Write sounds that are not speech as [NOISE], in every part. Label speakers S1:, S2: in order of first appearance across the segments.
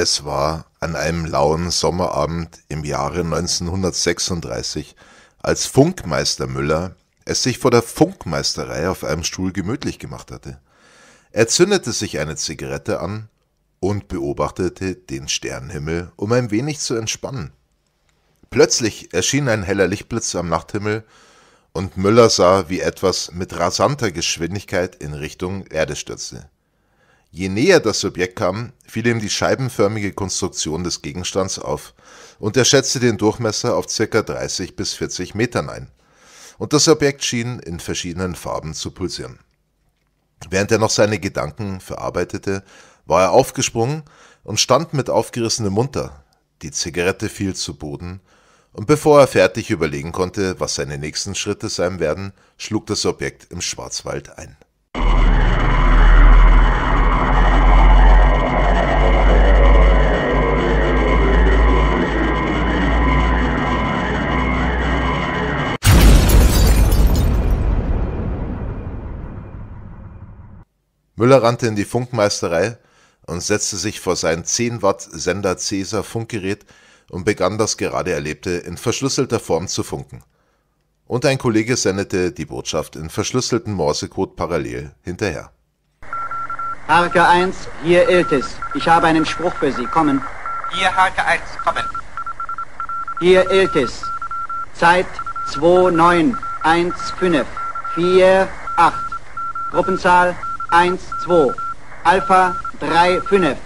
S1: Es war an einem lauen Sommerabend im Jahre 1936, als Funkmeister Müller es sich vor der Funkmeisterei auf einem Stuhl gemütlich gemacht hatte. Er zündete sich eine Zigarette an und beobachtete den Sternenhimmel, um ein wenig zu entspannen. Plötzlich erschien ein heller Lichtblitz am Nachthimmel, und Müller sah, wie etwas mit rasanter Geschwindigkeit in Richtung Erde stürzte. Je näher das Subjekt kam, fiel ihm die scheibenförmige Konstruktion des Gegenstands auf und er schätzte den Durchmesser auf circa 30 bis 40 Metern ein. Und das Objekt schien in verschiedenen Farben zu pulsieren. Während er noch seine Gedanken verarbeitete, war er aufgesprungen und stand mit aufgerissenem Munter. Die Zigarette fiel zu Boden, und bevor er fertig überlegen konnte, was seine nächsten Schritte sein werden, schlug das Objekt im Schwarzwald ein. Müller rannte in die Funkmeisterei und setzte sich vor sein 10 Watt Sender Cäsar Funkgerät und begann das gerade Erlebte in verschlüsselter Form zu funken. Und ein Kollege sendete die Botschaft in verschlüsselten Morsecode parallel hinterher. Harke 1, hier Iltis. Ich habe einen Spruch für Sie. Kommen. Hier Harke 1, kommen. Hier Iltis. Zeit 29154 8. Gruppenzahl 1, 2. Alpha 3, 5.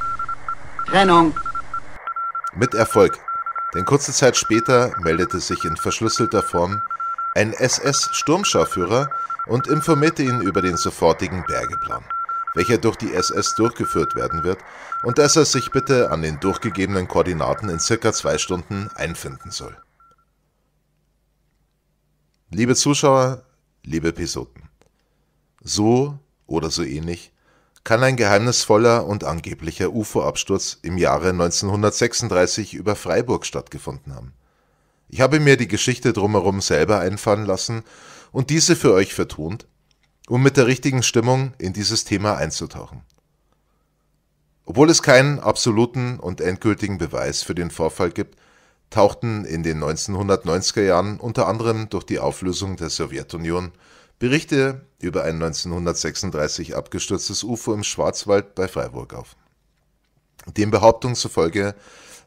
S1: Trennung. Mit Erfolg, denn kurze Zeit später meldete sich in verschlüsselter Form ein SS-Sturmscharführer und informierte ihn über den sofortigen Bergeplan, welcher durch die SS durchgeführt werden wird und dass er sich bitte an den durchgegebenen Koordinaten in circa zwei Stunden einfinden soll. Liebe Zuschauer, liebe Piloten, so oder so ähnlich kann ein geheimnisvoller und angeblicher UFO-Absturz im Jahre 1936 über Freiburg stattgefunden haben. Ich habe mir die Geschichte drumherum selber einfallen lassen und diese für euch vertont, um mit der richtigen Stimmung in dieses Thema einzutauchen. Obwohl es keinen absoluten und endgültigen Beweis für den Vorfall gibt, tauchten in den 1990er Jahren unter anderem durch die Auflösung der Sowjetunion Berichte über ein 1936 abgestürztes UFO im Schwarzwald bei Freiburg auf. Den Behauptungen zufolge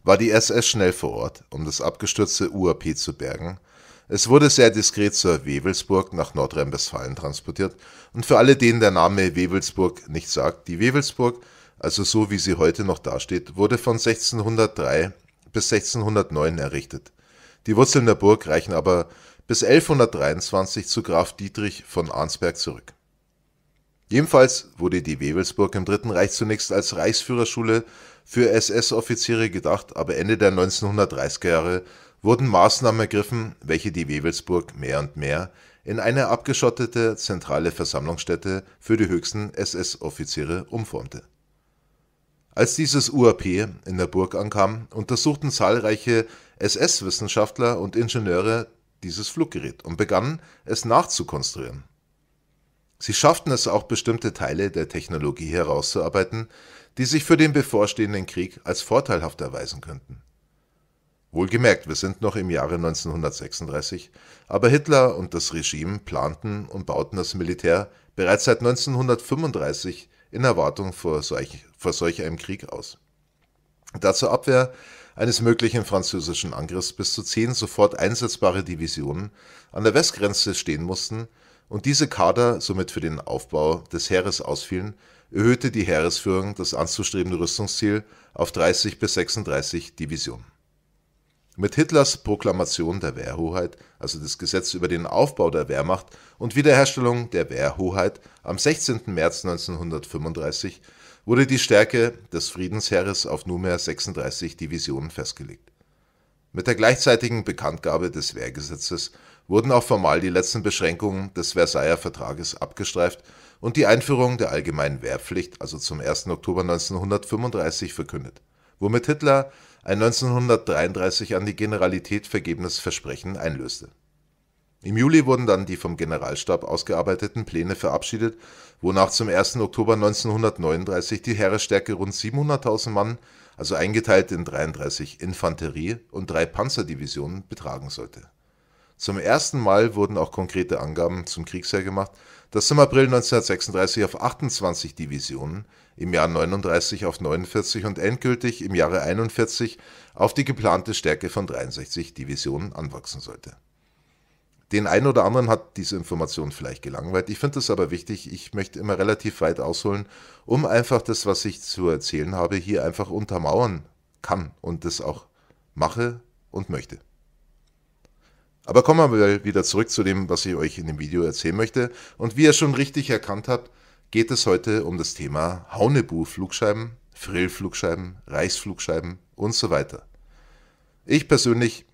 S1: war die SS schnell vor Ort, um das abgestürzte UAP zu bergen. Es wurde sehr diskret zur Wewelsburg nach Nordrhein-Westfalen transportiert und für alle, denen der Name Wewelsburg nicht sagt, die Wewelsburg, also so wie sie heute noch dasteht, wurde von 1603 bis 1609 errichtet. Die Wurzeln der Burg reichen aber bis 1123 zu Graf Dietrich von Arnsberg zurück. Jedenfalls wurde die Wewelsburg im Dritten Reich zunächst als Reichsführerschule für SS-Offiziere gedacht, aber Ende der 1930er Jahre wurden Maßnahmen ergriffen, welche die Wewelsburg mehr und mehr in eine abgeschottete zentrale Versammlungsstätte für die höchsten SS-Offiziere umformte. Als dieses UAP in der Burg ankam, untersuchten zahlreiche SS-Wissenschaftler und Ingenieure dieses Fluggerät und begannen, es nachzukonstruieren. Sie schafften es auch, bestimmte Teile der Technologie herauszuarbeiten, die sich für den bevorstehenden Krieg als vorteilhaft erweisen könnten. Wohlgemerkt, wir sind noch im Jahre 1936, aber Hitler und das Regime planten und bauten das Militär bereits seit 1935 in Erwartung vor solch, vor solch einem Krieg aus. Dazu Abwehr eines möglichen französischen Angriffs bis zu zehn sofort einsetzbare Divisionen an der Westgrenze stehen mussten und diese Kader somit für den Aufbau des Heeres ausfielen, erhöhte die Heeresführung das anzustrebende Rüstungsziel auf 30 bis 36 Divisionen. Mit Hitlers Proklamation der Wehrhoheit, also des Gesetzes über den Aufbau der Wehrmacht und Wiederherstellung der Wehrhoheit am 16. März 1935, wurde die Stärke des Friedensheeres auf nunmehr 36 Divisionen festgelegt. Mit der gleichzeitigen Bekanntgabe des Wehrgesetzes wurden auch formal die letzten Beschränkungen des Versailler Vertrages abgestreift und die Einführung der allgemeinen Wehrpflicht, also zum 1. Oktober 1935, verkündet, womit Hitler ein 1933 an die Generalität vergebenes Versprechen einlöste im Juli wurden dann die vom Generalstab ausgearbeiteten Pläne verabschiedet, wonach zum 1. Oktober 1939 die Heeresstärke rund 700.000 Mann, also eingeteilt in 33 Infanterie- und drei Panzerdivisionen, betragen sollte. Zum ersten Mal wurden auch konkrete Angaben zum Kriegsheer gemacht, das im April 1936 auf 28 Divisionen, im Jahr 39 auf 49 und endgültig im Jahre 41 auf die geplante Stärke von 63 Divisionen anwachsen sollte den einen oder anderen hat diese Information vielleicht gelangweilt. Ich finde es aber wichtig, ich möchte immer relativ weit ausholen, um einfach das, was ich zu erzählen habe, hier einfach untermauern kann und das auch mache und möchte. Aber kommen wir wieder zurück zu dem, was ich euch in dem Video erzählen möchte. Und wie ihr schon richtig erkannt habt, geht es heute um das Thema Haunebu-Flugscheiben, Frill-Flugscheiben, Reichsflugscheiben und so weiter. Ich persönlich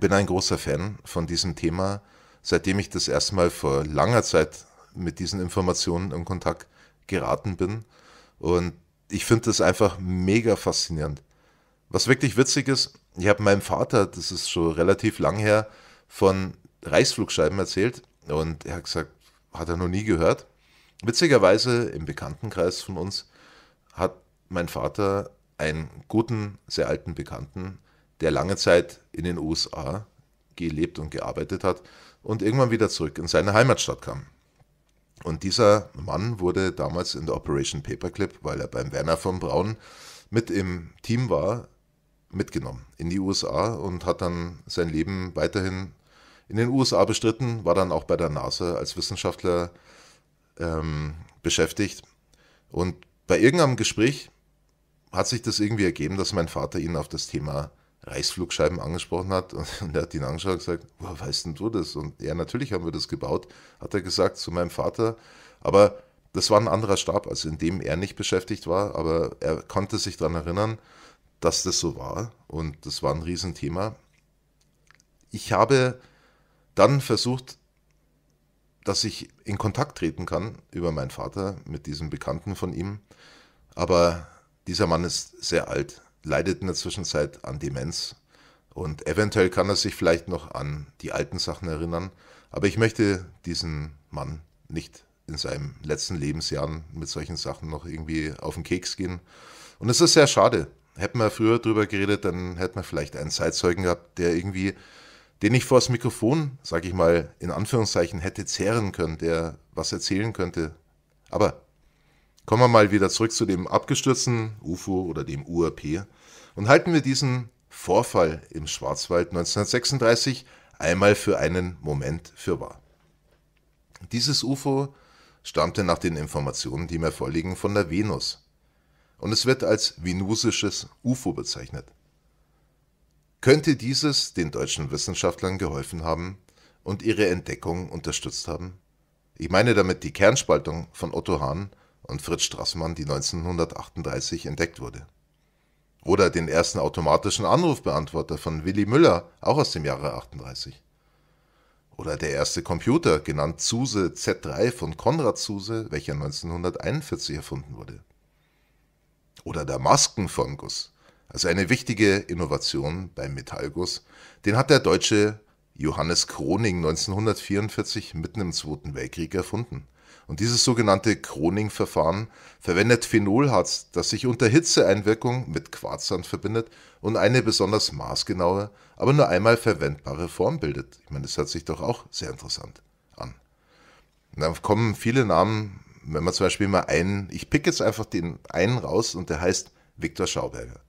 S1: bin ein großer Fan von diesem Thema, seitdem ich das erstmal vor langer Zeit mit diesen Informationen in Kontakt geraten bin. Und ich finde das einfach mega faszinierend. Was wirklich witzig ist, ich habe meinem Vater, das ist schon relativ lang her, von Reichsflugscheiben erzählt und er hat gesagt, hat er noch nie gehört. Witzigerweise im Bekanntenkreis von uns hat mein Vater einen guten, sehr alten Bekannten, der lange Zeit in den USA gelebt und gearbeitet hat und irgendwann wieder zurück in seine Heimatstadt kam. Und dieser Mann wurde damals in der Operation Paperclip, weil er beim Werner von Braun mit im Team war, mitgenommen in die USA und hat dann sein Leben weiterhin in den USA bestritten, war dann auch bei der NASA als Wissenschaftler ähm, beschäftigt. Und bei irgendeinem Gespräch hat sich das irgendwie ergeben, dass mein Vater ihn auf das Thema Reichsflugscheiben angesprochen hat. [LAUGHS] Und er hat ihn angeschaut und gesagt, woher weißt denn du das? Und ja, natürlich haben wir das gebaut, hat er gesagt zu meinem Vater. Aber das war ein anderer Stab, also in dem er nicht beschäftigt war, aber er konnte sich daran erinnern, dass das so war. Und das war ein Riesenthema. Ich habe dann versucht, dass ich in Kontakt treten kann über meinen Vater mit diesem Bekannten von ihm. Aber dieser Mann ist sehr alt leidet in der Zwischenzeit an Demenz. Und eventuell kann er sich vielleicht noch an die alten Sachen erinnern. Aber ich möchte diesen Mann nicht in seinen letzten Lebensjahren mit solchen Sachen noch irgendwie auf den Keks gehen. Und es ist sehr schade. Hätten wir früher drüber geredet, dann hätten wir vielleicht einen Zeitzeugen gehabt, der irgendwie, den ich vor das Mikrofon, sag ich mal, in Anführungszeichen hätte zehren können, der was erzählen könnte. Aber kommen wir mal wieder zurück zu dem abgestürzten UFO oder dem UAP. Und halten wir diesen Vorfall im Schwarzwald 1936 einmal für einen Moment für wahr. Dieses UFO stammte nach den Informationen, die mir vorliegen, von der Venus. Und es wird als venusisches UFO bezeichnet. Könnte dieses den deutschen Wissenschaftlern geholfen haben und ihre Entdeckung unterstützt haben? Ich meine damit die Kernspaltung von Otto Hahn und Fritz Strassmann, die 1938 entdeckt wurde. Oder den ersten automatischen Anrufbeantworter von Willy Müller, auch aus dem Jahre 38. Oder der erste Computer, genannt Zuse Z3 von Konrad Zuse, welcher 1941 erfunden wurde. Oder der Maskenfungus, also eine wichtige Innovation beim Metallguss, den hat der deutsche Johannes Kroning 1944 mitten im Zweiten Weltkrieg erfunden. Und dieses sogenannte Kroning-Verfahren verwendet Phenolharz, das sich unter Hitzeeinwirkung mit Quarzsand verbindet und eine besonders maßgenaue, aber nur einmal verwendbare Form bildet. Ich meine, das hört sich doch auch sehr interessant an. Und dann kommen viele Namen, wenn man zum Beispiel mal einen, ich pick jetzt einfach den einen raus und der heißt Viktor Schauberger.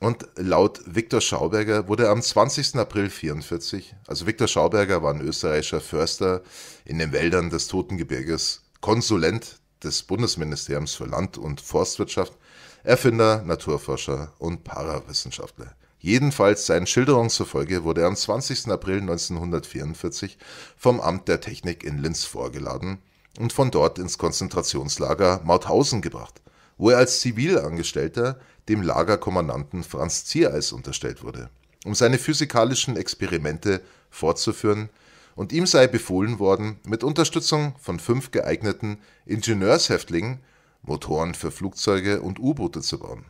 S1: Und laut Viktor Schauberger wurde am 20. April 1944, also Viktor Schauberger war ein österreichischer Förster in den Wäldern des Totengebirges, Konsulent des Bundesministeriums für Land- und Forstwirtschaft, Erfinder, Naturforscher und Parawissenschaftler. Jedenfalls seinen Schilderungen zufolge wurde er am 20. April 1944 vom Amt der Technik in Linz vorgeladen und von dort ins Konzentrationslager Mauthausen gebracht wo er als Zivilangestellter dem Lagerkommandanten Franz Ziereis unterstellt wurde, um seine physikalischen Experimente fortzuführen, und ihm sei befohlen worden, mit Unterstützung von fünf geeigneten Ingenieurshäftlingen Motoren für Flugzeuge und U-Boote zu bauen.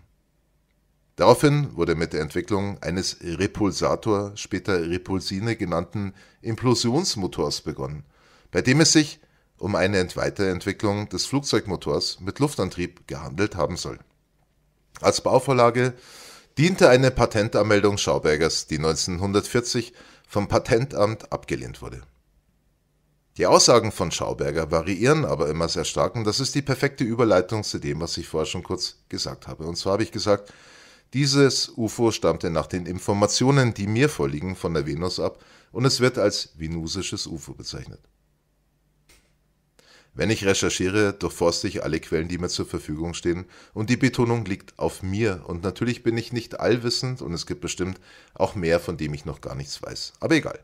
S1: Daraufhin wurde mit der Entwicklung eines Repulsator, später Repulsine genannten Implosionsmotors begonnen, bei dem es sich um eine Weiterentwicklung des Flugzeugmotors mit Luftantrieb gehandelt haben soll. Als Bauvorlage diente eine Patentanmeldung Schaubergers, die 1940 vom Patentamt abgelehnt wurde. Die Aussagen von Schauberger variieren aber immer sehr stark und das ist die perfekte Überleitung zu dem, was ich vorher schon kurz gesagt habe. Und zwar habe ich gesagt, dieses UFO stammte nach den Informationen, die mir vorliegen, von der Venus ab und es wird als venusisches UFO bezeichnet. Wenn ich recherchiere, durchforste ich alle Quellen, die mir zur Verfügung stehen und die Betonung liegt auf mir und natürlich bin ich nicht allwissend und es gibt bestimmt auch mehr, von dem ich noch gar nichts weiß. Aber egal.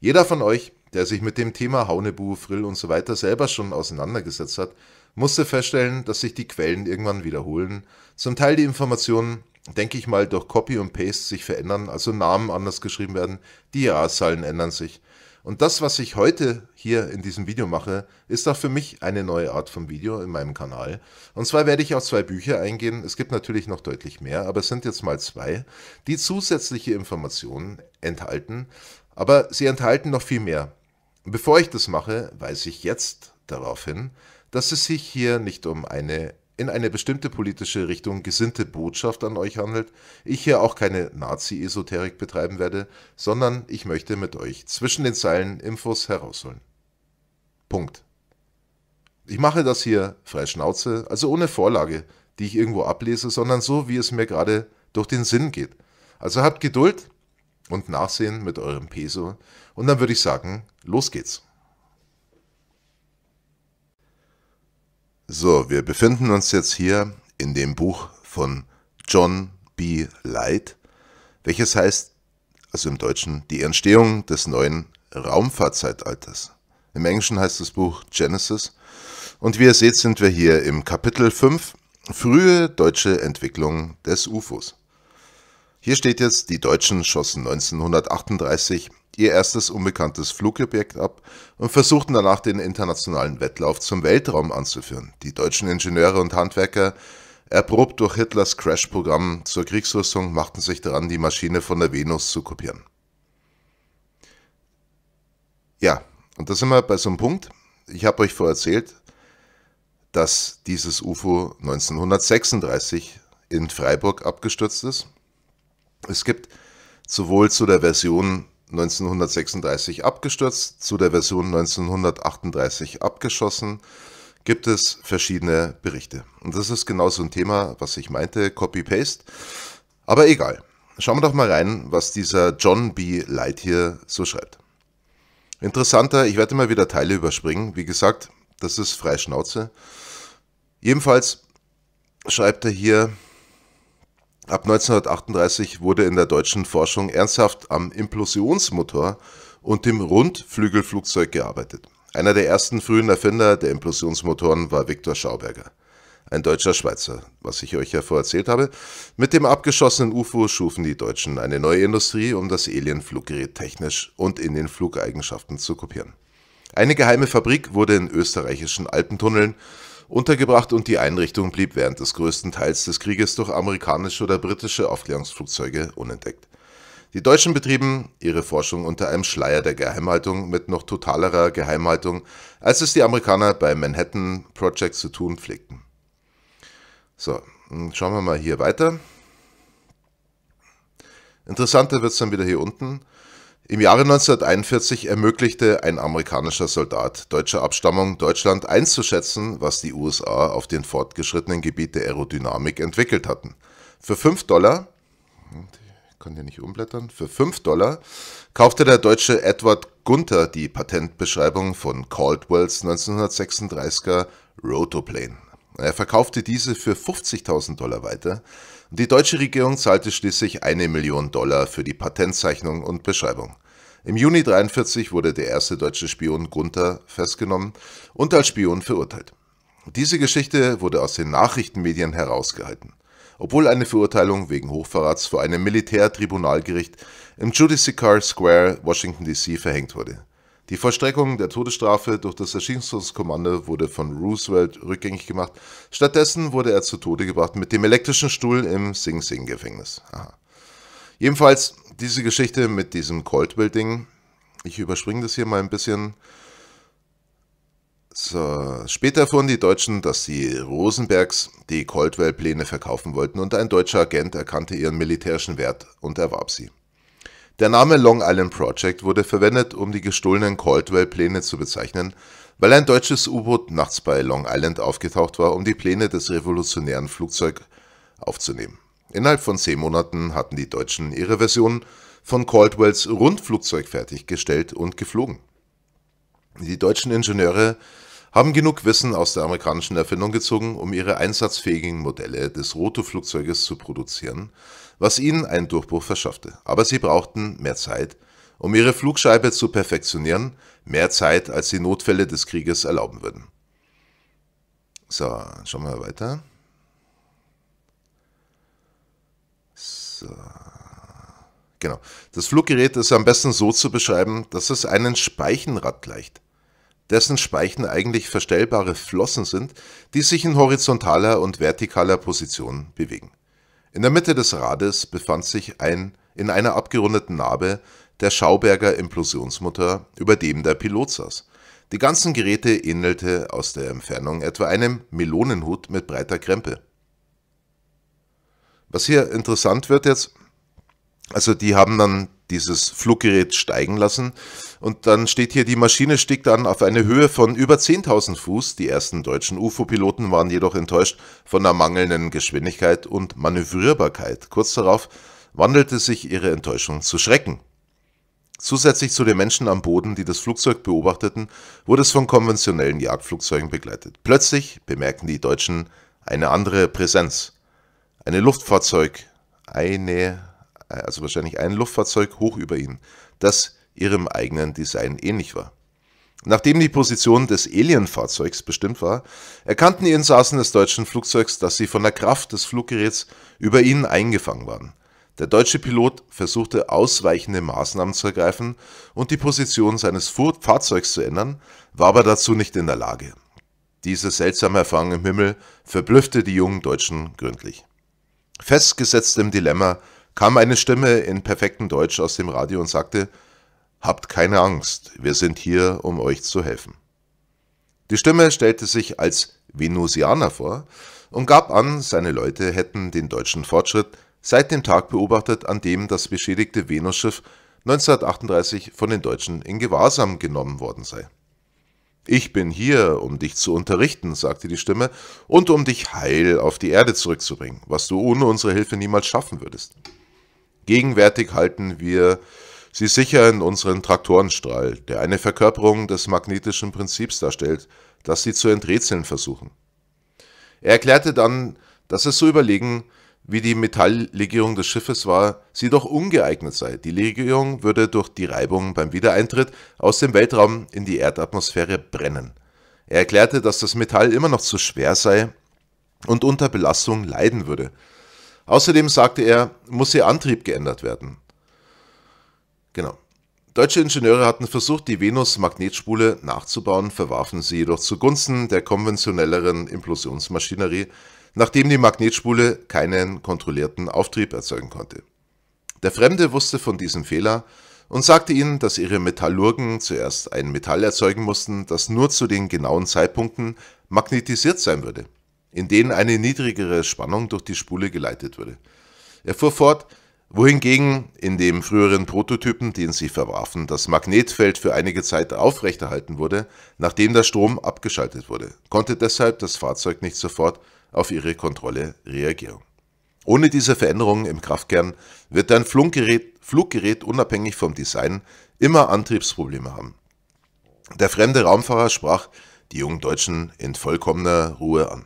S1: Jeder von euch, der sich mit dem Thema Haunebu, Frill und so weiter selber schon auseinandergesetzt hat, musste feststellen, dass sich die Quellen irgendwann wiederholen, zum Teil die Informationen, denke ich mal, durch Copy und Paste sich verändern, also Namen anders geschrieben werden, die Jahrzahlen ändern sich – und das, was ich heute hier in diesem Video mache, ist auch für mich eine neue Art von Video in meinem Kanal. Und zwar werde ich auf zwei Bücher eingehen. Es gibt natürlich noch deutlich mehr, aber es sind jetzt mal zwei, die zusätzliche Informationen enthalten. Aber sie enthalten noch viel mehr. Bevor ich das mache, weise ich jetzt darauf hin, dass es sich hier nicht um eine in eine bestimmte politische Richtung gesinnte Botschaft an euch handelt, ich hier auch keine Nazi-Esoterik betreiben werde, sondern ich möchte mit euch zwischen den Zeilen Infos herausholen. Punkt. Ich mache das hier frei Schnauze, also ohne Vorlage, die ich irgendwo ablese, sondern so, wie es mir gerade durch den Sinn geht. Also habt Geduld und Nachsehen mit eurem Peso und dann würde ich sagen, los geht's. So, wir befinden uns jetzt hier in dem Buch von John B. Light, welches heißt, also im Deutschen, die Entstehung des neuen Raumfahrtzeitalters. Im Englischen heißt das Buch Genesis. Und wie ihr seht, sind wir hier im Kapitel 5, frühe deutsche Entwicklung des UFOs. Hier steht jetzt, die Deutschen schossen 1938 ihr erstes unbekanntes Flugobjekt ab und versuchten danach den internationalen Wettlauf zum Weltraum anzuführen. Die deutschen Ingenieure und Handwerker, erprobt durch Hitlers Crash-Programm zur Kriegsrüstung, machten sich daran, die Maschine von der Venus zu kopieren. Ja, und da sind wir bei so einem Punkt. Ich habe euch vorher erzählt, dass dieses UFO 1936 in Freiburg abgestürzt ist. Es gibt sowohl zu der Version 1936 abgestürzt, zu der Version 1938 abgeschossen, gibt es verschiedene Berichte. Und das ist genau so ein Thema, was ich meinte, Copy-Paste. Aber egal. Schauen wir doch mal rein, was dieser John B. Light hier so schreibt. Interessanter, ich werde immer wieder Teile überspringen. Wie gesagt, das ist freie Schnauze. Jedenfalls schreibt er hier, Ab 1938 wurde in der deutschen Forschung ernsthaft am Implosionsmotor und dem Rundflügelflugzeug gearbeitet. Einer der ersten frühen Erfinder der Implosionsmotoren war Viktor Schauberger, ein deutscher Schweizer, was ich euch ja vorher erzählt habe. Mit dem abgeschossenen UFO schufen die Deutschen eine neue Industrie, um das Alienfluggerät technisch und in den Flugeigenschaften zu kopieren. Eine geheime Fabrik wurde in österreichischen Alpentunneln untergebracht und die Einrichtung blieb während des größten Teils des Krieges durch amerikanische oder britische Aufklärungsflugzeuge unentdeckt. Die Deutschen betrieben ihre Forschung unter einem Schleier der Geheimhaltung mit noch totalerer Geheimhaltung, als es die Amerikaner beim Manhattan Project zu tun pflegten. So, hm, schauen wir mal hier weiter. Interessanter wird es dann wieder hier unten. Im Jahre 1941 ermöglichte ein amerikanischer Soldat deutscher Abstammung Deutschland einzuschätzen, was die USA auf den fortgeschrittenen Gebiet der Aerodynamik entwickelt hatten. Für 5 Dollar, ich kann hier nicht umblättern, für 5 Dollar kaufte der deutsche Edward Gunther die Patentbeschreibung von Caldwells 1936er Rotoplane. Er verkaufte diese für 50.000 Dollar weiter und die deutsche Regierung zahlte schließlich eine Million Dollar für die Patentzeichnung und Beschreibung. Im Juni 1943 wurde der erste deutsche Spion Gunther festgenommen und als Spion verurteilt. Diese Geschichte wurde aus den Nachrichtenmedien herausgehalten, obwohl eine Verurteilung wegen Hochverrats vor einem Militärtribunalgericht im Judicature Square, Washington, D.C. verhängt wurde. Die Vollstreckung der Todesstrafe durch das Erschießungskommando wurde von Roosevelt rückgängig gemacht. Stattdessen wurde er zu Tode gebracht mit dem elektrischen Stuhl im Sing Sing Gefängnis. Aha. Jedenfalls diese Geschichte mit diesem Coldwell-Ding. Ich überspringe das hier mal ein bisschen. So. Später erfuhren die Deutschen, dass die Rosenbergs die Coldwell-Pläne verkaufen wollten und ein deutscher Agent erkannte ihren militärischen Wert und erwarb sie. Der Name Long Island Project wurde verwendet, um die gestohlenen Caldwell-Pläne zu bezeichnen, weil ein deutsches U-Boot nachts bei Long Island aufgetaucht war, um die Pläne des revolutionären Flugzeugs aufzunehmen. Innerhalb von zehn Monaten hatten die Deutschen ihre Version von Caldwells Rundflugzeug fertiggestellt und geflogen. Die deutschen Ingenieure haben genug Wissen aus der amerikanischen Erfindung gezogen, um ihre einsatzfähigen Modelle des Roto-Flugzeuges zu produzieren, was ihnen einen Durchbruch verschaffte. Aber sie brauchten mehr Zeit, um ihre Flugscheibe zu perfektionieren, mehr Zeit, als die Notfälle des Krieges erlauben würden. So, schauen wir mal weiter. So. Genau. Das Fluggerät ist am besten so zu beschreiben, dass es einen Speichenrad gleicht, dessen Speichen eigentlich verstellbare Flossen sind, die sich in horizontaler und vertikaler Position bewegen. In der Mitte des Rades befand sich ein in einer abgerundeten Narbe der Schauberger Implosionsmotor, über dem der Pilot saß. Die ganzen Geräte ähnelte aus der Entfernung etwa einem Melonenhut mit breiter Krempe. Was hier interessant wird jetzt, also die haben dann dieses Fluggerät steigen lassen. Und dann steht hier, die Maschine stieg dann auf eine Höhe von über 10.000 Fuß. Die ersten deutschen UFO-Piloten waren jedoch enttäuscht von der mangelnden Geschwindigkeit und Manövrierbarkeit. Kurz darauf wandelte sich ihre Enttäuschung zu Schrecken. Zusätzlich zu den Menschen am Boden, die das Flugzeug beobachteten, wurde es von konventionellen Jagdflugzeugen begleitet. Plötzlich bemerkten die Deutschen eine andere Präsenz. Eine Luftfahrzeug, eine äh, also wahrscheinlich ein Luftfahrzeug hoch über ihn, das ihrem eigenen Design ähnlich war. Nachdem die Position des Alienfahrzeugs bestimmt war, erkannten die Insassen des deutschen Flugzeugs, dass sie von der Kraft des Fluggeräts über ihnen eingefangen waren. Der deutsche Pilot versuchte ausweichende Maßnahmen zu ergreifen und die Position seines Fahrzeugs zu ändern, war aber dazu nicht in der Lage. Diese seltsame Erfahrung im Himmel verblüffte die jungen Deutschen gründlich. Festgesetzt im Dilemma, kam eine Stimme in perfektem Deutsch aus dem Radio und sagte, Habt keine Angst, wir sind hier, um euch zu helfen. Die Stimme stellte sich als Venusianer vor und gab an, seine Leute hätten den deutschen Fortschritt seit dem Tag beobachtet, an dem das beschädigte Venusschiff 1938 von den Deutschen in Gewahrsam genommen worden sei. Ich bin hier, um dich zu unterrichten, sagte die Stimme, und um dich heil auf die Erde zurückzubringen, was du ohne unsere Hilfe niemals schaffen würdest. Gegenwärtig halten wir sie sicher in unseren Traktorenstrahl, der eine Verkörperung des magnetischen Prinzips darstellt, das sie zu enträtseln versuchen. Er erklärte dann, dass es so überlegen, wie die Metalllegierung des Schiffes war, sie doch ungeeignet sei. Die Legierung würde durch die Reibung beim Wiedereintritt aus dem Weltraum in die Erdatmosphäre brennen. Er erklärte, dass das Metall immer noch zu schwer sei und unter Belastung leiden würde. Außerdem sagte er, muss ihr Antrieb geändert werden. Genau. Deutsche Ingenieure hatten versucht, die Venus-Magnetspule nachzubauen, verwarfen sie jedoch zugunsten der konventionelleren Implosionsmaschinerie, nachdem die Magnetspule keinen kontrollierten Auftrieb erzeugen konnte. Der Fremde wusste von diesem Fehler und sagte ihnen, dass ihre Metallurgen zuerst ein Metall erzeugen mussten, das nur zu den genauen Zeitpunkten magnetisiert sein würde in denen eine niedrigere Spannung durch die Spule geleitet wurde. Er fuhr fort, wohingegen in dem früheren Prototypen, den sie verwarfen, das Magnetfeld für einige Zeit aufrechterhalten wurde, nachdem der Strom abgeschaltet wurde, konnte deshalb das Fahrzeug nicht sofort auf ihre Kontrolle reagieren. Ohne diese Veränderungen im Kraftkern wird dein Fluggerät, Fluggerät unabhängig vom Design immer Antriebsprobleme haben. Der fremde Raumfahrer sprach die jungen Deutschen in vollkommener Ruhe an.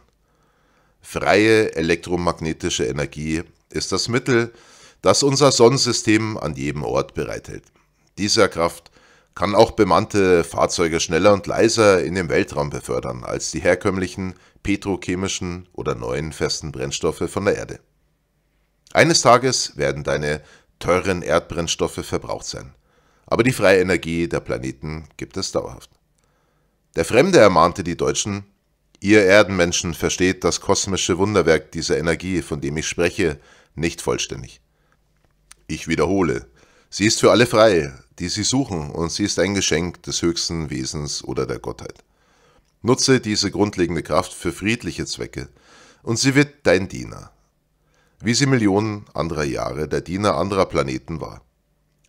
S1: Freie elektromagnetische Energie ist das Mittel, das unser Sonnensystem an jedem Ort bereithält. Dieser Kraft kann auch bemannte Fahrzeuge schneller und leiser in den Weltraum befördern als die herkömmlichen petrochemischen oder neuen festen Brennstoffe von der Erde. Eines Tages werden deine teuren Erdbrennstoffe verbraucht sein, aber die freie Energie der Planeten gibt es dauerhaft. Der Fremde ermahnte die Deutschen, Ihr Erdenmenschen versteht das kosmische Wunderwerk dieser Energie, von dem ich spreche, nicht vollständig. Ich wiederhole, sie ist für alle frei, die sie suchen, und sie ist ein Geschenk des höchsten Wesens oder der Gottheit. Nutze diese grundlegende Kraft für friedliche Zwecke, und sie wird dein Diener, wie sie Millionen anderer Jahre der Diener anderer Planeten war.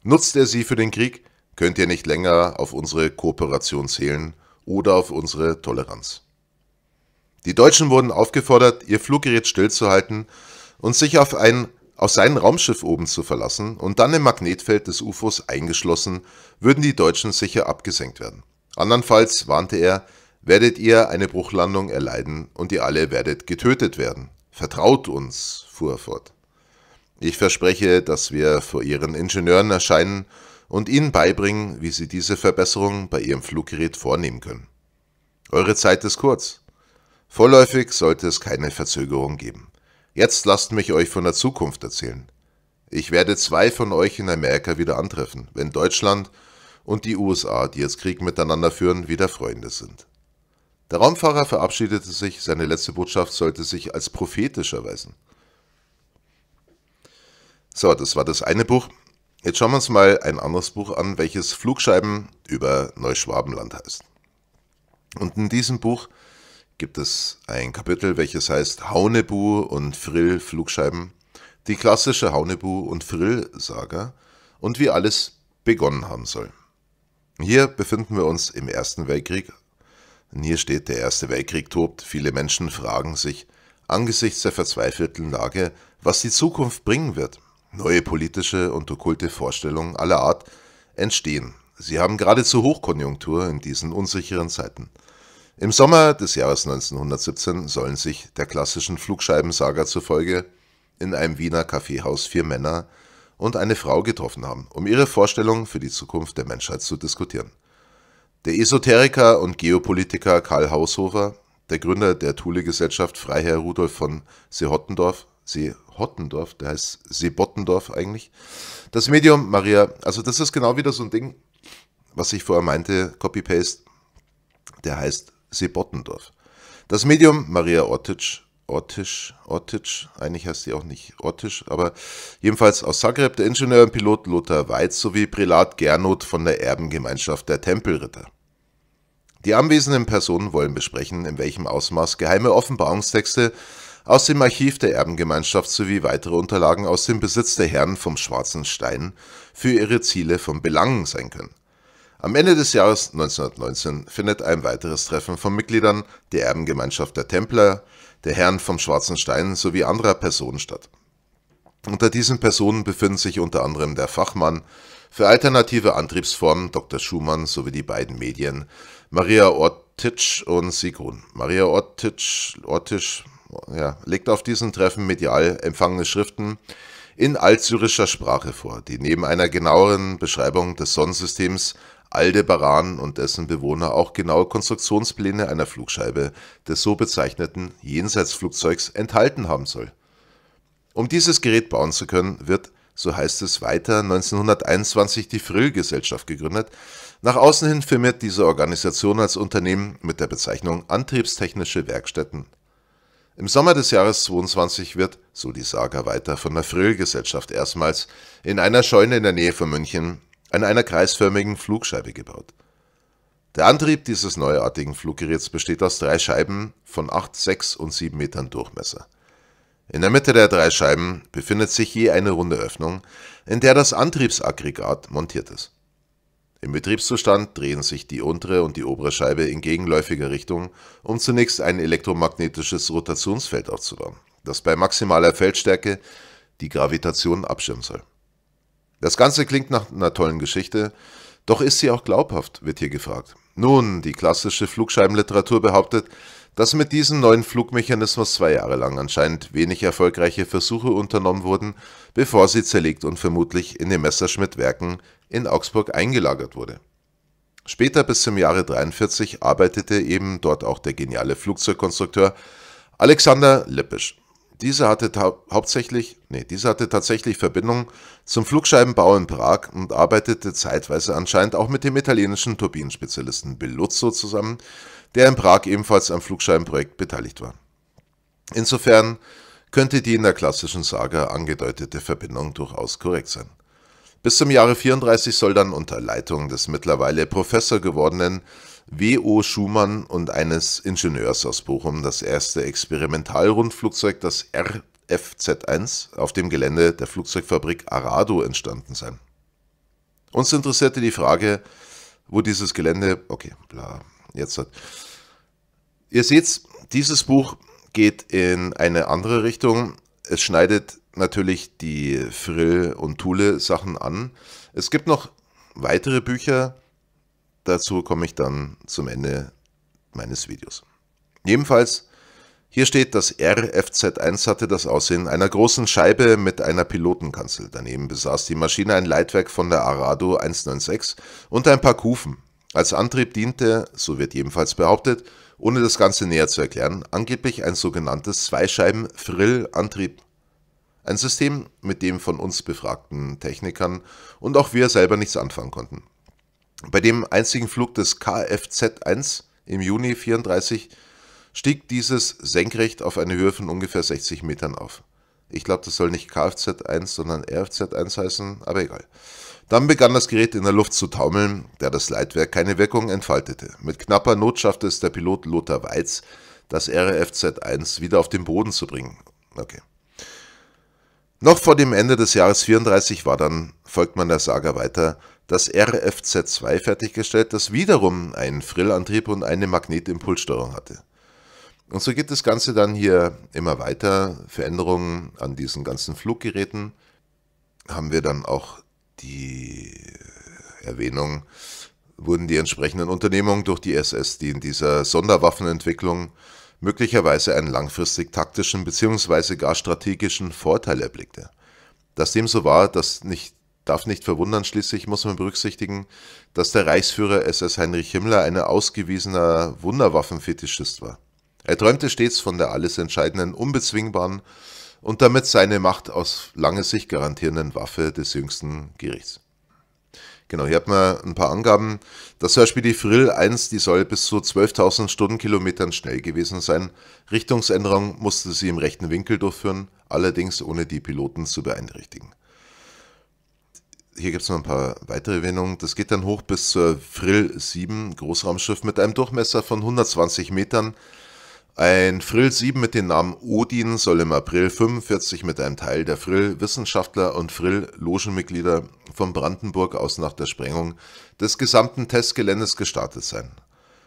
S1: Nutzt er sie für den Krieg, könnt ihr nicht länger auf unsere Kooperation zählen oder auf unsere Toleranz. Die Deutschen wurden aufgefordert, ihr Fluggerät stillzuhalten und sich auf ein auf sein Raumschiff oben zu verlassen und dann im Magnetfeld des UFOs eingeschlossen, würden die Deutschen sicher abgesenkt werden. Andernfalls, warnte er, werdet ihr eine Bruchlandung erleiden und ihr alle werdet getötet werden. Vertraut uns, fuhr er fort. Ich verspreche, dass wir vor ihren Ingenieuren erscheinen und ihnen beibringen, wie sie diese Verbesserung bei ihrem Fluggerät vornehmen können. Eure Zeit ist kurz. Vorläufig sollte es keine Verzögerung geben. Jetzt lasst mich euch von der Zukunft erzählen. Ich werde zwei von euch in Amerika wieder antreffen, wenn Deutschland und die USA, die jetzt Krieg miteinander führen, wieder Freunde sind. Der Raumfahrer verabschiedete sich, seine letzte Botschaft sollte sich als prophetisch erweisen. So, das war das eine Buch. Jetzt schauen wir uns mal ein anderes Buch an, welches Flugscheiben über Neuschwabenland heißt. Und in diesem Buch gibt es ein Kapitel, welches heißt Haunebu und Frill Flugscheiben, die klassische Haunebu und Frill Saga und wie alles begonnen haben soll. Hier befinden wir uns im Ersten Weltkrieg. Und hier steht, der Erste Weltkrieg tobt. Viele Menschen fragen sich angesichts der verzweifelten Lage, was die Zukunft bringen wird. Neue politische und okkulte Vorstellungen aller Art entstehen. Sie haben geradezu Hochkonjunktur in diesen unsicheren Zeiten. Im Sommer des Jahres 1917 sollen sich der klassischen Flugscheibensaga zufolge in einem Wiener Kaffeehaus vier Männer und eine Frau getroffen haben, um ihre Vorstellungen für die Zukunft der Menschheit zu diskutieren. Der Esoteriker und Geopolitiker Karl Haushofer, der Gründer der Thule-Gesellschaft Freiherr Rudolf von Seehottendorf, Seehottendorf, der heißt Seebottendorf eigentlich, das Medium Maria, also das ist genau wieder so ein Ding, was ich vorher meinte, Copy-Paste, der heißt Sebottendorf. Das Medium Maria Ortic, Ortic, Ortic, eigentlich heißt sie auch nicht Ortic, aber jedenfalls aus Zagreb der Ingenieur und Pilot Lothar Weiz sowie Prälat Gernot von der Erbengemeinschaft der Tempelritter. Die anwesenden Personen wollen besprechen, in welchem Ausmaß geheime Offenbarungstexte aus dem Archiv der Erbengemeinschaft sowie weitere Unterlagen aus dem Besitz der Herren vom Schwarzen Stein für ihre Ziele von Belangen sein können. Am Ende des Jahres 1919 findet ein weiteres Treffen von Mitgliedern der Erbengemeinschaft der Templer, der Herren vom Schwarzen Stein sowie anderer Personen statt. Unter diesen Personen befinden sich unter anderem der Fachmann für alternative Antriebsformen Dr. Schumann sowie die beiden Medien Maria Ortitsch und Sigrun. Maria Ortitsch, Ortisch ja, legt auf diesen Treffen medial empfangene Schriften in altsyrischer Sprache vor, die neben einer genaueren Beschreibung des Sonnensystems Aldebaran und dessen Bewohner auch genaue Konstruktionspläne einer Flugscheibe des so bezeichneten Jenseitsflugzeugs enthalten haben soll. Um dieses Gerät bauen zu können, wird, so heißt es weiter, 1921 die Frill-Gesellschaft gegründet. Nach außen hin firmiert diese Organisation als Unternehmen mit der Bezeichnung Antriebstechnische Werkstätten. Im Sommer des Jahres 22 wird, so die Saga weiter, von der Frill-Gesellschaft erstmals in einer Scheune in der Nähe von München an einer kreisförmigen Flugscheibe gebaut. Der Antrieb dieses neuartigen Fluggeräts besteht aus drei Scheiben von 8, 6 und 7 Metern Durchmesser. In der Mitte der drei Scheiben befindet sich je eine runde Öffnung, in der das Antriebsaggregat montiert ist. Im Betriebszustand drehen sich die untere und die obere Scheibe in gegenläufiger Richtung, um zunächst ein elektromagnetisches Rotationsfeld aufzubauen, das bei maximaler Feldstärke die Gravitation abschirmen soll. Das Ganze klingt nach einer tollen Geschichte, doch ist sie auch glaubhaft, wird hier gefragt. Nun, die klassische Flugscheibenliteratur behauptet, dass mit diesem neuen Flugmechanismus zwei Jahre lang anscheinend wenig erfolgreiche Versuche unternommen wurden, bevor sie zerlegt und vermutlich in den Messerschmitt-Werken in Augsburg eingelagert wurde. Später bis zum Jahre 43 arbeitete eben dort auch der geniale Flugzeugkonstrukteur Alexander Lippisch. Diese hatte, hauptsächlich, nee, diese hatte tatsächlich Verbindung zum Flugscheibenbau in Prag und arbeitete zeitweise anscheinend auch mit dem italienischen Turbinenspezialisten Belluzzo zusammen, der in Prag ebenfalls am Flugscheibenprojekt beteiligt war. Insofern könnte die in der klassischen Saga angedeutete Verbindung durchaus korrekt sein. Bis zum Jahre 34 soll dann unter Leitung des mittlerweile Professor gewordenen W.O. Schumann und eines Ingenieurs aus Bochum das erste Experimentalrundflugzeug, das RFZ-1, auf dem Gelände der Flugzeugfabrik Arado entstanden sein. Uns interessierte die Frage, wo dieses Gelände. Okay, bla, jetzt hat. Ihr seht, dieses Buch geht in eine andere Richtung. Es schneidet natürlich die Frill- und Thule-Sachen an. Es gibt noch weitere Bücher, Dazu komme ich dann zum Ende meines Videos. Jedenfalls, hier steht, das RFZ1 hatte das Aussehen einer großen Scheibe mit einer Pilotenkanzel. Daneben besaß die Maschine ein Leitwerk von der Arado 196 und ein paar Kufen. Als Antrieb diente, so wird jedenfalls behauptet, ohne das Ganze näher zu erklären, angeblich ein sogenanntes Zweischeiben-Frill-Antrieb. Ein System, mit dem von uns befragten Technikern und auch wir selber nichts anfangen konnten. Bei dem einzigen Flug des KFZ-1 im Juni 34 stieg dieses senkrecht auf eine Höhe von ungefähr 60 Metern auf. Ich glaube, das soll nicht Kfz-1, sondern RFZ-1 heißen, aber egal. Dann begann das Gerät in der Luft zu taumeln, da das Leitwerk keine Wirkung entfaltete. Mit knapper Not schaffte es der Pilot Lothar Weiz, das RFZ-1 wieder auf den Boden zu bringen. Okay. Noch vor dem Ende des Jahres 34 war dann, folgt man der Saga weiter, das RFZ2 fertiggestellt, das wiederum einen Frillantrieb und eine Magnetimpulssteuerung hatte. Und so geht das Ganze dann hier immer weiter. Veränderungen an diesen ganzen Fluggeräten haben wir dann auch die Erwähnung, wurden die entsprechenden Unternehmungen durch die SS, die in dieser Sonderwaffenentwicklung möglicherweise einen langfristig taktischen bzw. gar strategischen Vorteil erblickte. Dass dem so war, dass nicht Darf nicht verwundern, schließlich muss man berücksichtigen, dass der Reichsführer SS Heinrich Himmler ein ausgewiesener Wunderwaffenfetischist war. Er träumte stets von der alles entscheidenden, unbezwingbaren und damit seine Macht aus lange Sicht garantierenden Waffe des jüngsten Gerichts. Genau, hier hat man ein paar Angaben, Das Beispiel die Frill 1, die soll bis zu 12.000 Stundenkilometern schnell gewesen sein. Richtungsänderung musste sie im rechten Winkel durchführen, allerdings ohne die Piloten zu beeinträchtigen hier gibt es noch ein paar weitere Erwähnungen. Das geht dann hoch bis zur Frill 7, Großraumschiff mit einem Durchmesser von 120 Metern. Ein Frill 7 mit dem Namen Odin soll im April 45 mit einem Teil der Frill-Wissenschaftler und Frill-Logenmitglieder von Brandenburg aus nach der Sprengung des gesamten Testgeländes gestartet sein.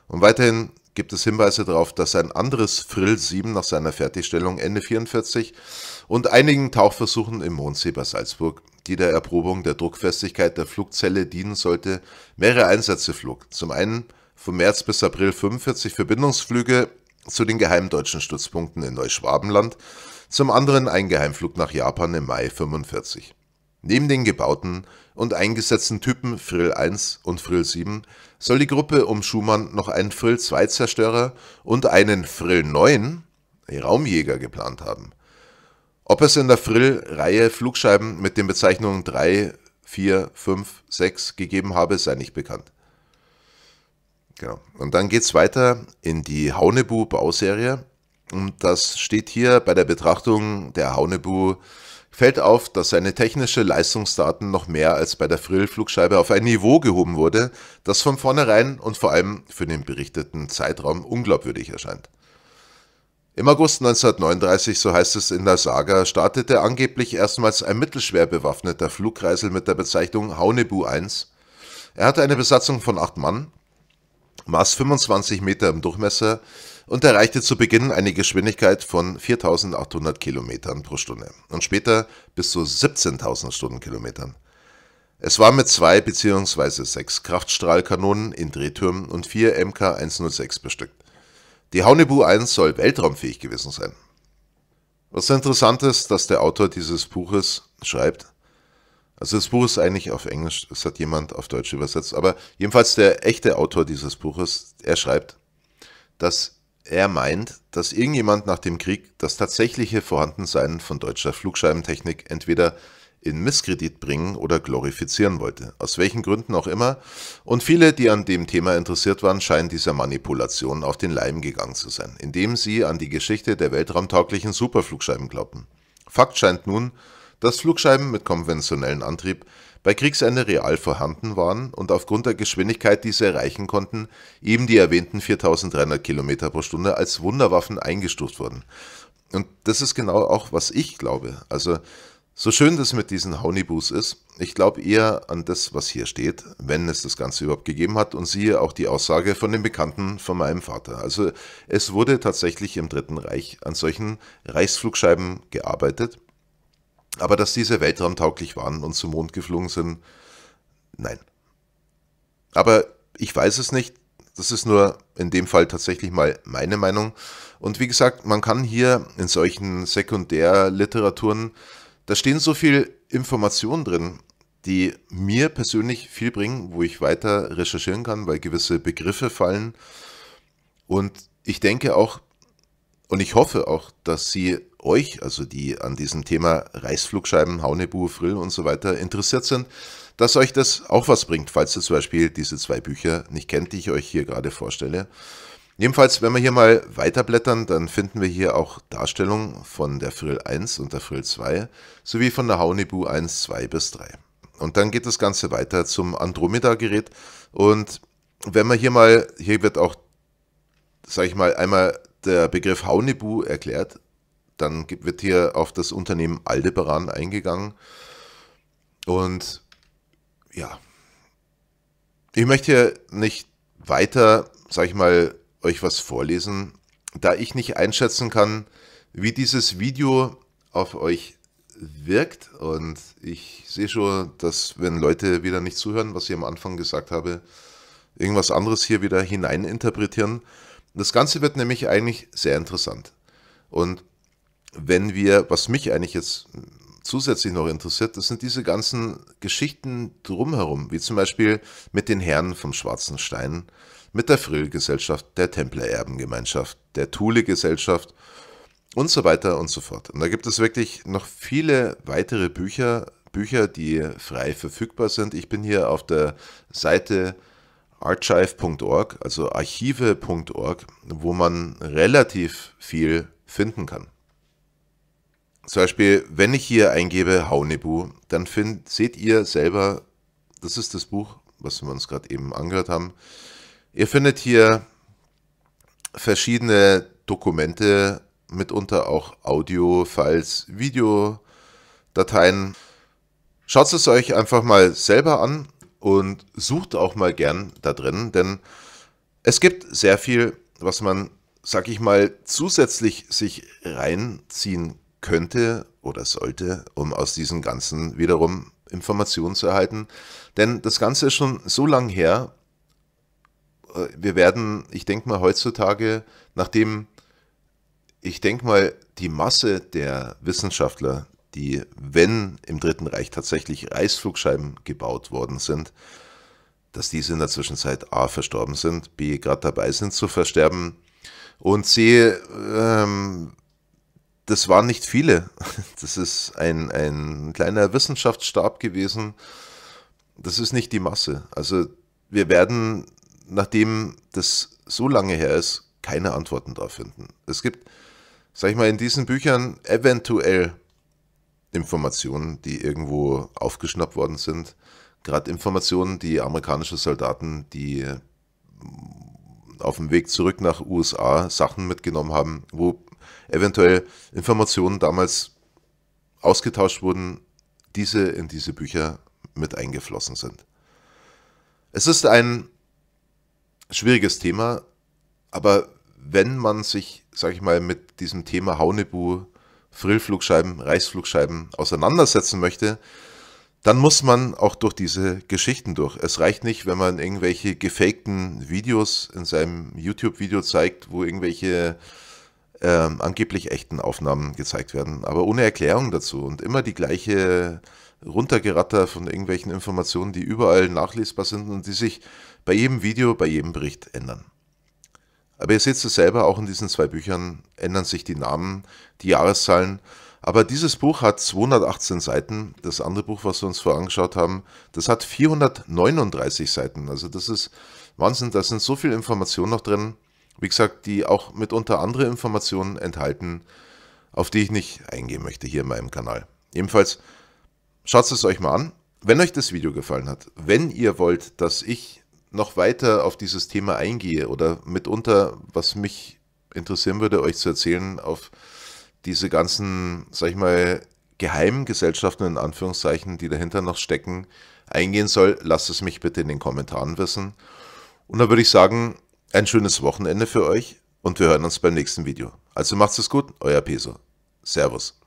S1: Und weiterhin gibt es Hinweise darauf, dass ein anderes Frill 7 nach seiner Fertigstellung Ende 44 und einigen Tauchversuchen im Mondsee bei Salzburg die der Erprobung der Druckfestigkeit der Flugzelle dienen sollte, mehrere Einsätze flog. Zum einen von März bis April 45 Verbindungsflüge zu den geheimdeutschen Stützpunkten in Neuschwabenland, zum anderen ein Geheimflug nach Japan im Mai 45. Neben den gebauten und eingesetzten Typen Frill 1 und Frill 7 soll die Gruppe um Schumann noch einen Frill 2 Zerstörer und einen Frill 9 Raumjäger geplant haben. Ob es in der Frill-Reihe Flugscheiben mit den Bezeichnungen 3, 4, 5, 6 gegeben habe, sei nicht bekannt. Genau. Und dann geht es weiter in die Haunebu-Bauserie. Und das steht hier bei der Betrachtung der Haunebu. Fällt auf, dass seine technische Leistungsdaten noch mehr als bei der Frill-Flugscheibe auf ein Niveau gehoben wurde, das von vornherein und vor allem für den berichteten Zeitraum unglaubwürdig erscheint. Im August 1939, so heißt es in der Saga, startete angeblich erstmals ein mittelschwer bewaffneter Flugkreisel mit der Bezeichnung Haunebu 1. Er hatte eine Besatzung von acht Mann, maß 25 Meter im Durchmesser und erreichte zu Beginn eine Geschwindigkeit von 4.800 Kilometern pro Stunde und später bis zu 17.000 Stundenkilometern. Es war mit zwei bzw. sechs Kraftstrahlkanonen in Drehtürmen und vier MK-106 bestückt. Die Haunebu 1 soll weltraumfähig gewesen sein. Was interessant ist, dass der Autor dieses Buches schreibt, also das Buch ist eigentlich auf Englisch, es hat jemand auf Deutsch übersetzt, aber jedenfalls der echte Autor dieses Buches, er schreibt, dass er meint, dass irgendjemand nach dem Krieg das tatsächliche Vorhandensein von deutscher Flugscheibentechnik entweder in Misskredit bringen oder glorifizieren wollte, aus welchen Gründen auch immer, und viele, die an dem Thema interessiert waren, scheinen dieser Manipulation auf den Leim gegangen zu sein, indem sie an die Geschichte der weltraumtauglichen Superflugscheiben glaubten. Fakt scheint nun, dass Flugscheiben mit konventionellem Antrieb bei Kriegsende real vorhanden waren und aufgrund der Geschwindigkeit, die sie erreichen konnten, eben die erwähnten 4300 Kilometer pro Stunde als Wunderwaffen eingestuft wurden. Und das ist genau auch, was ich glaube. Also so schön das mit diesen Honeybus ist, ich glaube eher an das, was hier steht, wenn es das Ganze überhaupt gegeben hat und siehe auch die Aussage von den Bekannten von meinem Vater. Also es wurde tatsächlich im Dritten Reich an solchen Reichsflugscheiben gearbeitet, aber dass diese weltraumtauglich waren und zum Mond geflogen sind, nein. Aber ich weiß es nicht, das ist nur in dem Fall tatsächlich mal meine Meinung. Und wie gesagt, man kann hier in solchen Sekundärliteraturen da stehen so viel Informationen drin, die mir persönlich viel bringen, wo ich weiter recherchieren kann, weil gewisse Begriffe fallen. Und ich denke auch und ich hoffe auch, dass sie euch, also die an diesem Thema Reißflugscheiben, Haunebu, Frill und so weiter interessiert sind, dass euch das auch was bringt, falls ihr zum Beispiel diese zwei Bücher nicht kennt, die ich euch hier gerade vorstelle. Jedenfalls, wenn wir hier mal weiterblättern, dann finden wir hier auch Darstellungen von der Frill 1 und der Frill 2 sowie von der Haunibu 1, 2 bis 3. Und dann geht das Ganze weiter zum Andromeda-Gerät. Und wenn man hier mal, hier wird auch, sage ich mal, einmal der Begriff Haunibu erklärt. Dann wird hier auf das Unternehmen Aldebaran eingegangen. Und ja, ich möchte hier nicht weiter, sage ich mal, euch was vorlesen, da ich nicht einschätzen kann, wie dieses Video auf euch wirkt. Und ich sehe schon, dass wenn Leute wieder nicht zuhören, was ich am Anfang gesagt habe, irgendwas anderes hier wieder hineininterpretieren. Das Ganze wird nämlich eigentlich sehr interessant. Und wenn wir, was mich eigentlich jetzt zusätzlich noch interessiert, das sind diese ganzen Geschichten drumherum, wie zum Beispiel mit den Herren vom Schwarzen Stein mit der Frill-Gesellschaft, der Templererbengemeinschaft, der Thule-Gesellschaft und so weiter und so fort. Und da gibt es wirklich noch viele weitere Bücher, Bücher, die frei verfügbar sind. Ich bin hier auf der Seite archive.org, also archive.org, wo man relativ viel finden kann. Zum Beispiel, wenn ich hier eingebe Haunebu, dann find, seht ihr selber, das ist das Buch, was wir uns gerade eben angehört haben, Ihr findet hier verschiedene Dokumente, mitunter auch Audio-Files, Videodateien. Schaut es euch einfach mal selber an und sucht auch mal gern da drin, denn es gibt sehr viel, was man, sag ich mal, zusätzlich sich reinziehen könnte oder sollte, um aus diesen ganzen wiederum Informationen zu erhalten. Denn das Ganze ist schon so lang her, äh, wir werden, ich denke mal, heutzutage, nachdem, ich denke mal, die Masse der Wissenschaftler, die, wenn im Dritten Reich tatsächlich Reißflugscheiben gebaut worden sind, dass diese in der Zwischenzeit A verstorben sind, B gerade dabei sind zu versterben und C, ähm, das waren nicht viele. [LAUGHS] Das ist ein, ein kleiner Wissenschaftsstab gewesen. Das ist nicht die Masse. Also wir werden nachdem das so lange her ist, keine Antworten darauf finden. Es gibt, sag ich mal, in diesen Büchern eventuell Informationen, die irgendwo aufgeschnappt worden sind. Gerade Informationen, die amerikanische Soldaten, die auf dem Weg zurück nach USA Sachen mitgenommen haben, wo eventuell Informationen damals ausgetauscht wurden, diese in diese Bücher mit eingeflossen sind. Es ist ein schwieriges Thema, aber wenn man sich, sag ich mal, mit diesem Thema Haunebu, Frillflugscheiben, Reißflugscheiben auseinandersetzen möchte, dann muss man auch durch diese Geschichten durch. Es reicht nicht, wenn man irgendwelche gefakten Videos in seinem YouTube-Video zeigt, wo irgendwelche äh, angeblich echten Aufnahmen gezeigt werden, aber ohne Erklärung dazu und immer die gleiche runtergeratter von irgendwelchen Informationen, die überall nachlesbar sind und die sich bei jedem Video, bei jedem Bericht ändern. Aber ihr seht es selber, auch in diesen zwei Büchern ändern sich die Namen, die Jahreszahlen. Aber dieses Buch hat 218 Seiten. Das andere Buch, was wir uns vorher angeschaut haben, das hat 439 Seiten. Also das ist Wahnsinn, da sind so viele Informationen noch drin. Wie gesagt, die auch mitunter andere Informationen enthalten, auf die ich nicht eingehen möchte hier in meinem Kanal. Jedenfalls, schaut es euch mal an. Wenn euch das Video gefallen hat, wenn ihr wollt, dass ich noch weiter auf dieses Thema eingehe oder mitunter, was mich interessieren würde, euch zu erzählen, auf diese ganzen, sag ich mal, Geheimgesellschaften in Anführungszeichen, die dahinter noch stecken, eingehen soll, lasst es mich bitte in den Kommentaren wissen. Und dann würde ich sagen, ein schönes Wochenende für euch und wir hören uns beim nächsten Video. Also macht's es gut, euer Peso. Servus.